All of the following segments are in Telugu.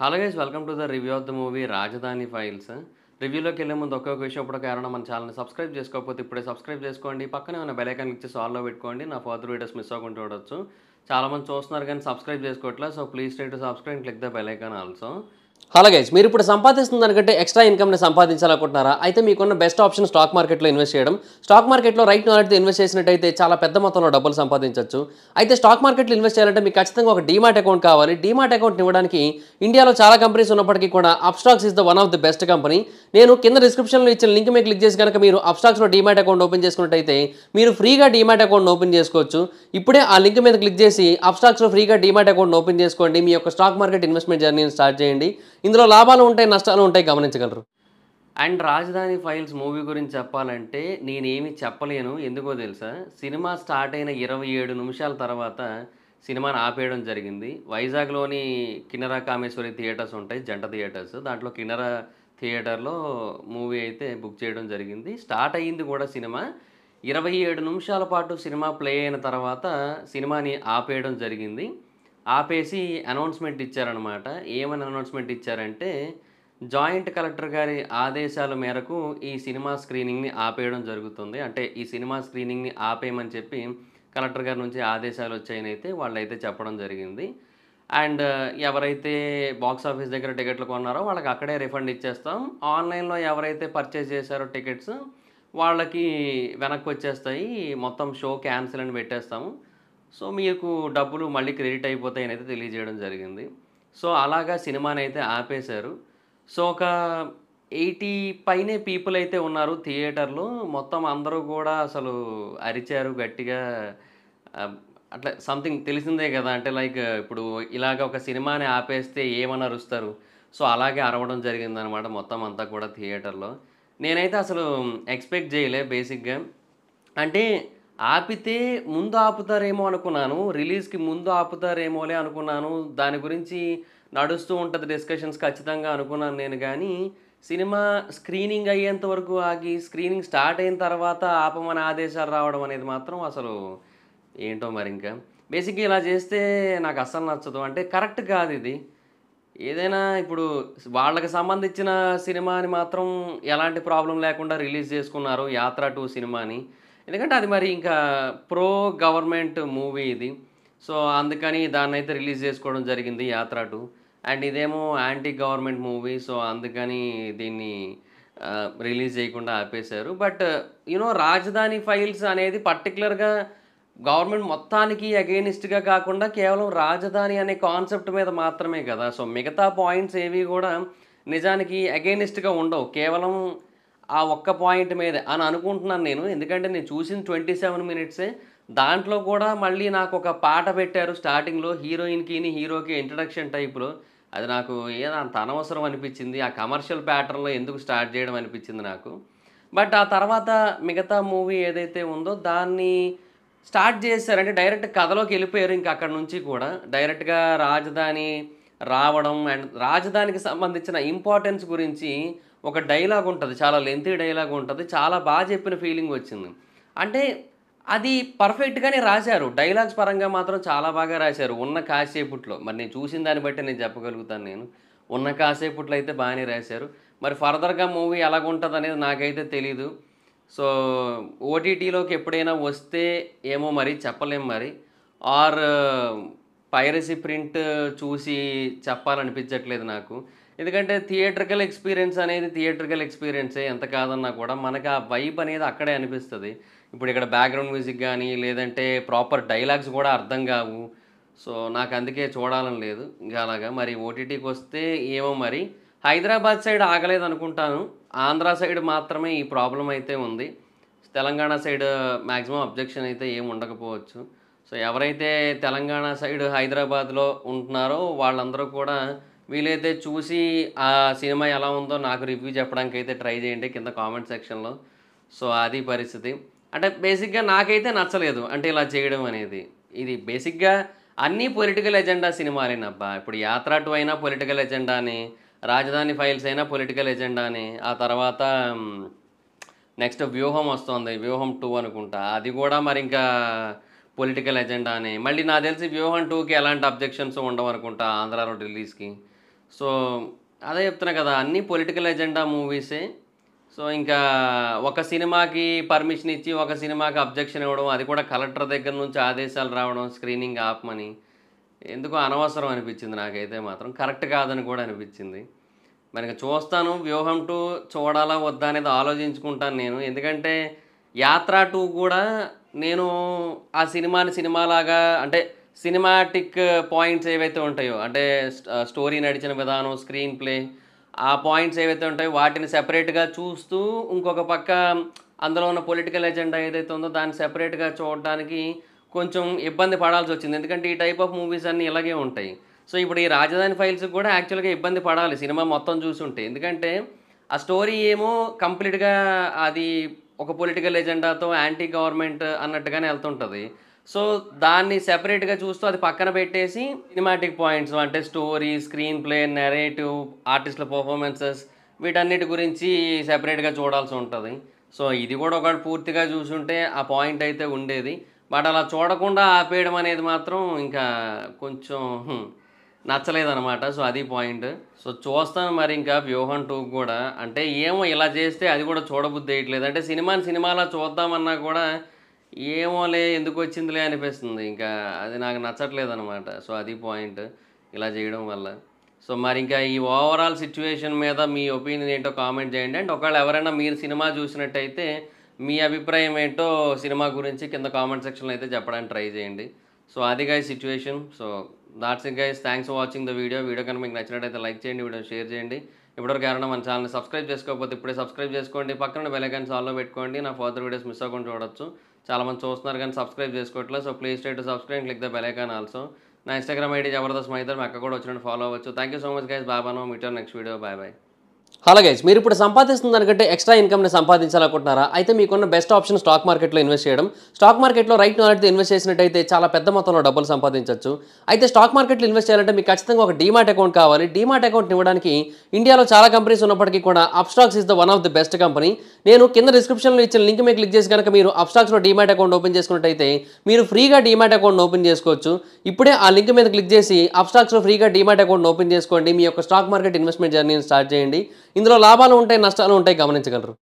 hello guys welcome to the review of the movie Rajadhani Files రివ్యూలోకి వెళ్ళే ముందు ఒక్కొక్క విషయం ఇప్పుడు కారణం మన ఛానల్ని సబ్స్క్రైబ్ చేసుకోకపోతే ఇప్పుడే సబ్స్క్రైబ్ చేసుకోండి పక్కనే ఉన్న బెలైకాన్ ఇచ్చి సాల్లో పెట్టుకోండి నా ఫర్దర్ వీడియోస్ మిస్ అవ్వకుండా చూడొచ్చు చాలామంది చూస్తున్నారు కానీ సబ్స్క్రైబ్ చేసుకోవట్లేదు so please stay to subscribe click the bell icon also hello guys మీరు ఇప్పుడు సంపాదిస్తున్న దానికంటే ఎక్స్ట్రా ఇన్కమ్ని సంపాదించాలనుకుంటున్నారా అయితే మీకున్న బెస్ట్ ఆప్షన్ స్టాక్ మార్కెట్లో ఇన్వెస్ట్ చేయడం స్టాక్ మార్కెట్లో రైట్ నాలెడ్జ్ ఇన్వెస్ట్ చేసినట్టయితే చాలా పెద్ద మొత్తంలో డబ్బులు సంపాదించవచ్చు అయితే స్టాక్ మార్కెట్లో ఇన్వెస్ట్ చేయాలంటే మీకు ఖచ్చితంగా ఒక డీమాట్ అకౌంట్ కావాలి డీమాట్ అకౌంట్ ఇవ్వడానికి ఇండియాలో చాలా కంపెనీస్ ఉన్నప్పటికీ కూడా Upstox is the one of the best company నేను కింద డిస్క్రిప్షన్లో ఇచ్చిన లింక్ మీద క్లిక్ చేసి కనుక మీరు అప్స్టాక్స్లో డీమాట్ అకౌంట్ ఓపెన్ చేసుకున్నట్టయితే మీరు ఫ్రీగా డీమాట్ అకౌంట్ ఓపెన్ చేసుకోవచ్చు ఇప్పుడే ఆ లింక్ మీద క్లిక్ చేసి అప్స్టాక్స్లో ఫ్రీగా డీమాట్ అకౌంట్ ఓపెన్ చేసుకోండి మీ యొక్క స్టాక్ మార్కెట్ ఇన్వెస్ట్మెంట్ జర్నీని స్టార్ట్ చేయండి ఇందులో లాభాలు ఉంటాయి నష్టాలు ఉంటాయి గమనించగలరు అండ్ రాజధాని ఫైల్స్ మూవీ గురించి చెప్పాలంటే నేనేమి చెప్పలేను ఎందుకో తెలుసా సినిమా స్టార్ట్ అయిన ఇరవై ఏడు నిమిషాల తర్వాత సినిమాను ఆపేయడం జరిగింది వైజాగ్లోని కిన్నరా కామేశ్వరి థియేటర్స్ ఉంటాయి జంట థియేటర్స్ దాంట్లో కిన్నరా థియేటర్లో మూవీ అయితే బుక్ చేయడం జరిగింది స్టార్ట్ అయ్యింది కూడా సినిమా ఇరవై ఏడు నిమిషాల పాటు సినిమా ప్లే అయిన తర్వాత సినిమాని ఆపేయడం జరిగింది ఆపేసి అనౌన్స్మెంట్ ఇచ్చారనమాట ఏమని అనౌన్స్మెంట్ ఇచ్చారంటే జాయింట్ కలెక్టర్ గారి ఆదేశాల మేరకు ఈ సినిమా స్క్రీనింగ్ని ఆపేయడం జరుగుతుంది అంటే ఈ సినిమా స్క్రీనింగ్ని ఆపేయమని చెప్పి కలెక్టర్ గారి నుంచి ఆదేశాలు వచ్చాయని అయితే వాళ్ళైతే చెప్పడం జరిగింది అండ్ ఎవరైతే బాక్స్ ఆఫీస్ దగ్గర టికెట్లు కొన్నారో వాళ్ళకి అక్కడే రిఫండ్ ఇచ్చేస్తాం ఆన్లైన్లో ఎవరైతే పర్చేజ్ చేశారో టికెట్స్ వాళ్ళకి వెనక్కి వచ్చేస్తాయి మొత్తం షో క్యాన్సిల్ అని పెట్టేస్తాము సో మీకు డబ్బులు మళ్ళీ క్రెడిట్ అయిపోతాయని అయితే తెలియజేయడం జరిగింది సో అలాగా సినిమాని అయితే ఆపేశారు సో ఒక ఎయిటీ పైనే పీపుల్ అయితే ఉన్నారు థియేటర్లో మొత్తం అందరూ కూడా అసలు అరిచారు గట్టిగా అట్లా సంథింగ్ తెలిసిందే కదా అంటే లైక్ ఇప్పుడు ఇలాగ ఒక సినిమాని ఆపేస్తే ఏమని అరుస్తారు సో అలాగే అరవడం జరిగిందనమాట మొత్తం అంతా కూడా థియేటర్లో నేనైతే అసలు ఎక్స్పెక్ట్ చేయలే బేసిక్గా అంటే ఆపితే ముందు ఆపుతారేమో అనుకున్నాను రిలీజ్కి ముందు ఆపుతారేమోలే అనుకున్నాను దాని గురించి నడుస్తూ ఉంటుంది డిస్కషన్స్ ఖచ్చితంగా అనుకున్నాను నేను కానీ సినిమా స్క్రీనింగ్ అయ్యేంత వరకు ఆగి స్క్రీనింగ్ స్టార్ట్ అయిన తర్వాత ఆపమని ఆదేశాలు రావడం అనేది మాత్రం అసలు ఏంటో మరి ఇంకా బేసిక్గా ఇలా చేస్తే నాకు అస్సలు నచ్చదు అంటే కరెక్ట్ కాదు ఇది ఏదైనా ఇప్పుడు వాళ్ళకి సంబంధించిన సినిమాని మాత్రం ఎలాంటి ప్రాబ్లం లేకుండా రిలీజ్ చేసుకున్నారు యాత్ర టూ సినిమాని ఎందుకంటే అది మరి ఇంకా ప్రో గవర్నమెంట్ మూవీ ఇది సో అందుకని దాన్ని అయితే రిలీజ్ చేసుకోవడం జరిగింది యాత్ర టు అండ్ ఇదేమో యాంటీ గవర్నమెంట్ మూవీ సో అందుకని దీన్ని రిలీజ్ చేయకుండా ఆపేశారు బట్ యూనో రాజధాని ఫైల్స్ అనేది పర్టికులర్గా గవర్నమెంట్ మొత్తానికి అగెయినిస్ట్గా కాకుండా కేవలం రాజధాని అనే కాన్సెప్ట్ మీద మాత్రమే కదా సో మిగతా పాయింట్స్ ఏవి కూడా నిజానికి అగెయినిస్ట్గా ఉండవు కేవలం ఆ ఒక్క పాయింట్ మీదే అని అనుకుంటున్నాను నేను ఎందుకంటే నేను చూసిన ట్వంటీ సెవెన్ మినిట్సే దాంట్లో కూడా మళ్ళీ నాకు ఒక పాట పెట్టారు స్టార్టింగ్లో హీరోయిన్కి హీరోకి ఇంట్రడక్షన్ టైప్లో అది నాకు ఏదో అంత అనవసరం అనిపించింది ఆ కమర్షియల్ ప్యాటర్న్లో ఎందుకు స్టార్ట్ చేయడం అనిపించింది నాకు బట్ ఆ తర్వాత మిగతా మూవీ ఏదైతే ఉందో దాన్ని స్టార్ట్ చేశారంటే డైరెక్ట్ కథలోకి వెళ్ళిపోయారు ఇంకా అక్కడ నుంచి కూడా డైరెక్ట్గా రాజధాని రావడం అండ్ రాజధానికి సంబంధించిన ఇంపార్టెన్స్ గురించి ఒక డైలాగ్ ఉంటుంది చాలా లెంతీ డైలాగ్ ఉంటుంది చాలా బాగా చెప్పిన ఫీలింగ్ వచ్చింది అంటే అది పర్ఫెక్ట్గానే రాశారు డైలాగ్స్ పరంగా మాత్రం చాలా బాగా రాశారు ఉన్న కాసేపుట్లో మరి నేను చూసిన దాన్ని బట్టి నేను చెప్పగలుగుతాను నేను ఉన్న కాసేపుట్లో అయితే బాగానే రాశారు మరి ఫర్దర్గా మూవీ ఎలాగుంటుంది అనేది నాకైతే తెలీదు సో ఓటీటీలోకి ఎప్పుడైనా వస్తే ఏమో మరి చెప్పలేం మరి ఆర్ పైరసీ ప్రింట్ చూసి చెప్పాలనిపించట్లేదు నాకు ఎందుకంటే థియేట్రికల్ ఎక్స్పీరియన్స్ అనేది థియేట్రికల్ ఎక్స్పీరియన్సే ఎంత కాదన్నా కూడా మనకి ఆ వైబ్ అనేది అక్కడే అనిపిస్తుంది ఇప్పుడు ఇక్కడ బ్యాక్గ్రౌండ్ మ్యూజిక్ కానీ లేదంటే ప్రాపర్ డైలాగ్స్ కూడా అర్థం కావు సో నాకు అందుకే చూడాలని లేదు ఇంకా అలాగా మరి ఓటీటీకి వస్తే ఏమో మరి హైదరాబాద్ సైడ్ ఆగలేదు అనుకుంటాను ఆంధ్ర సైడ్ మాత్రమే ఈ ప్రాబ్లం అయితే ఉంది తెలంగాణ సైడ్ మ్యాక్సిమం అబ్జెక్షన్ అయితే ఏమి ఉండకపోవచ్చు సో ఎవరైతే తెలంగాణ సైడ్ హైదరాబాద్లో ఉంటున్నారో వాళ్ళందరూ కూడా వీలైతే చూసి ఆ సినిమా ఎలా ఉందో నాకు రివ్యూ చెప్పడానికి అయితే ట్రై చేయండి కింద కామెంట్ సెక్షన్లో సో అది పరిస్థితి అంటే బేసిక్గా నాకైతే నచ్చలేదు అంటే ఇలా చేయడం అనేది ఇది బేసిక్గా అన్నీ పొలిటికల్ ఎజెండా సినిమాలేనబ్బా ఇప్పుడు యాత్ర టూ అయినా పొలిటికల్ ఎజెండా అని రాజధాని ఫైల్స్ అయినా పొలిటికల్ ఎజెండా అని ఆ తర్వాత నెక్స్ట్ వ్యూహం వస్తుంది వ్యూహం టూ అనుకుంటా అది కూడా మరి ఇంకా పొలిటికల్ ఎజెండా అని మళ్ళీ నాకు తెలిసి వ్యూహన్ టూకి ఎలాంటి అబ్జెక్షన్స్ ఉండవు అనుకుంటా ఆంధ్రాలో రిలీజ్కి సో అదే చెప్తున్నా కదా అన్నీ పొలిటికల్ ఎజెండా మూవీసే సో ఇంకా ఒక సినిమాకి పర్మిషన్ ఇచ్చి ఒక సినిమాకి అబ్జెక్షన్ ఇవ్వడం అది కూడా కలెక్టర్ దగ్గర నుంచి ఆదేశాలు రావడం స్క్రీనింగ్ ఆపమని ఎందుకో అనవసరం అనిపించింది నాకైతే మాత్రం కరెక్ట్ కాదని కూడా అనిపించింది మరి చూస్తాను వ్యూహం టూ చూడాలా వద్దా అనేది ఆలోచించుకుంటాను నేను ఎందుకంటే యాత్ర టూ కూడా నేను ఆ సినిమాని సినిమాలాగా అంటే సినిమాటిక్ పాయింట్స్ ఏవైతే ఉంటాయో అంటే స్టోరీ నడిచిన విధానం స్క్రీన్ ప్లే ఆ పాయింట్స్ ఏవైతే ఉంటాయో వాటిని సెపరేట్గా చూస్తూ ఇంకొక పక్క అందులో ఉన్న పొలిటికల్ ఎజెండా ఏదైతే ఉందో దాన్ని సెపరేట్గా చూడడానికి కొంచెం ఇబ్బంది పడాల్సి వచ్చింది ఎందుకంటే ఈ టైప్ ఆఫ్ మూవీస్ అన్నీ ఇలాగే ఉంటాయి సో ఇప్పుడు ఈ రాజధాని ఫైల్స్ కూడా యాక్చువల్గా ఇబ్బంది పడాలి సినిమా మొత్తం చూసి ఉంటే ఎందుకంటే ఆ స్టోరీ ఏమో కంప్లీట్గా అది ఒక పొలిటికల్ ఎజెండాతో యాంటీ గవర్నమెంట్ అన్నట్టుగానే వెళ్తుంటుంది సో దాన్ని సెపరేట్గా చూస్తూ అది పక్కన పెట్టేసి సినిమాటిక్ పాయింట్స్ అంటే స్టోరీ స్క్రీన్ ప్లే నెరేటివ్ ఆర్టిస్టుల పర్ఫార్మెన్సెస్ వీటన్నిటి గురించి సెపరేట్గా చూడాల్సి ఉంటుంది సో ఇది కూడా ఒకటి పూర్తిగా చూసుంటే ఆ పాయింట్ అయితే ఉండేది బట్ అలా చూడకుండా ఆపేయడం అనేది మాత్రం ఇంకా కొంచెం నచ్చలేదన్నమాట సో అది పాయింట్ సో చూస్తాను మరి ఇంకా వ్యూహం టూ కూడా అంటే ఏమో ఇలా చేస్తే అది కూడా చూడబుద్ధి వేయట్లేదు అంటే సినిమాని సినిమాలో చూద్దామన్నా కూడా ఏమో లే ఎందుకు వచ్చిందిలే అనిపిస్తుంది ఇంకా అది నాకు నచ్చట్లేదు అనమాట సో అది పాయింట్ ఇలా చేయడం వల్ల సో మరి ఇంకా ఈ ఓవరాల్ సిచ్యువేషన్ మీద మీ ఒపీనియన్ ఏంటో కామెంట్ చేయండి అండ్ ఒకవేళ ఎవరైనా మీరు సినిమా చూసినట్టయితే మీ అభిప్రాయం ఏంటో సినిమా గురించి కింద కామెంట్ సెక్షన్లో అయితే చెప్పడానికి ట్రై చేయండి సో అది guys situation so that's it guys thanks for watching the video video కనుక మీకు నచ్చినట్టయితే లైక్ చేయండి వీడియో షేర్ చేయండి ఇప్పటివరకు ఎవరైనా మన ఛానల్ని సబ్స్క్రైబ్ చేసుకోకపోతే ఇప్పుడే సబ్స్క్రైబ్ చేసుకోండి పక్కన బెలైకాన్స్ ఆల్లో పెట్టుకోండి నా ఫర్దర్ వీడియోస్ మిస్ అవ్వకుండా చూడొచ్చు మంది చూస్తున్నారు కానీ సబ్స్క్రైబ్ చేసుకోవట్లేదు so please state subscribe click the bell icon also నా ఇన్స్టాగ్రామ్ ఐడి జబర్దస్త్ మైదర్ మీ అక్క కూడా వచ్చినట్టు ఫాలో అవ్వచ్చు thank you so much guys నో మీటర్ next video bye bye hello guys మీరు ఇప్పుడు సంపాదిస్తున్న దానికంటే ఎక్స్ట్రా ఇన్కమ్ని సంపాదించాలనుకుంటున్నారా అయితే మీకున్న బెస్ట్ ఆప్షన్ స్టాక్ మార్కెట్లో ఇన్వెస్ట్ చేయడం స్టాక్ మార్కెట్లో రైట్ నాలెడ్జ్తో ఇన్వెస్ట్ చేసినట్టయితే చాలా పెద్ద మొత్తంలో డబ్బులు సంపాదించవచ్చు అయితే స్టాక్ మార్కెట్లో ఇన్వెస్ట్ చేయాలంటే మీకు ఖచ్చితంగా ఒక డీమాట్ అకౌంట్ కావాలి డీమాట్ అకౌంట్ ఇవ్వడానికి ఇండియాలో చాలా కంపెనీస్ ఉన్నప్పటికీ కూడా Upstox is the one of the best company నేను కింద డిస్క్రిప్షన్లో ఇచ్చిన లింక్ మీద క్లిక్ చేసి కనుక మీరు అప్స్టాక్స్లో డీమాట్ అకౌంట్ ఓపెన్ చేసుకున్నట్టయితే మీరు ఫ్రీగా డీమాట్ అకౌంట్ ఓపెన్ చేసుకోవచ్చు ఇప్పుడే ఆ లింక్ మీద క్లిక్ చేసి అప్స్టాక్స్లో ఫ్రీగా డీమాట్ అకౌంట్ ఓపెన్ చేసుకోండి మీ యొక్క స్టాక్ మార్కెట్ ఇన్వెస్ట్మెంట్ జర్నీని స్టార్ట్ చేయండి ఇందులో లాభాలు ఉంటాయి నష్టాలు ఉంటాయి గమనించగలరు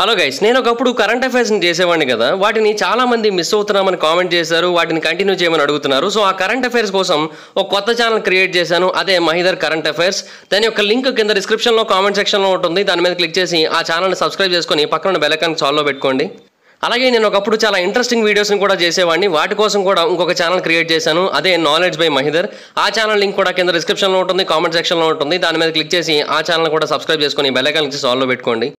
హలో గైస్ నేను ఒకప్పుడు కరెంట్ అఫైర్స్ని చేసేవాడిని కదా వాటిని చాలామంది మిస్ అవుతున్నామని కామెంట్ చేశారు వాటిని కంటిన్యూ చేయమని అడుగుతున్నారు సో ఆ కరెంట్ అఫైర్స్ కోసం ఒక కొత్త ఛానల్ క్రియేట్ చేశాను అదే మహిదర్ కరెంట్ అఫైర్స్ దాని యొక్క లింక్ కింద డిస్క్రిప్షన్లో కామెంట్ సెక్షన్లో ఉంటుంది దాని మీద క్లిక్ చేసి ఆ ఛానల్ని సబ్స్క్రైబ్ చేసుకొని పక్కన బెల్ ఐకాన్ పెట్టుకోండి అలాగే నేను ఒకప్పుడు చాలా ఇంట్రెస్టింగ్ వీడియోస్ని కూడా చేసేవాడిని వాటి కోసం కూడా ఇంకొక ఛానల్ క్రియేట్ చేశాను అదే నాలెడ్జ్ బై మహిదర్ ఆ ఛానల్ లింక్ కూడా కింద డిస్క్రిప్షన్లో ఉంటుంది కామెంట్ సెక్షన్లో ఉంటుంది దాని మీద క్లిక్ చేసి ఆ ఛానల్ కూడా సబ్స్క్రైబ్ చేసుకొని బెల్లైకాన్ నుంచి సాల్వ్ పెట్టుకోండి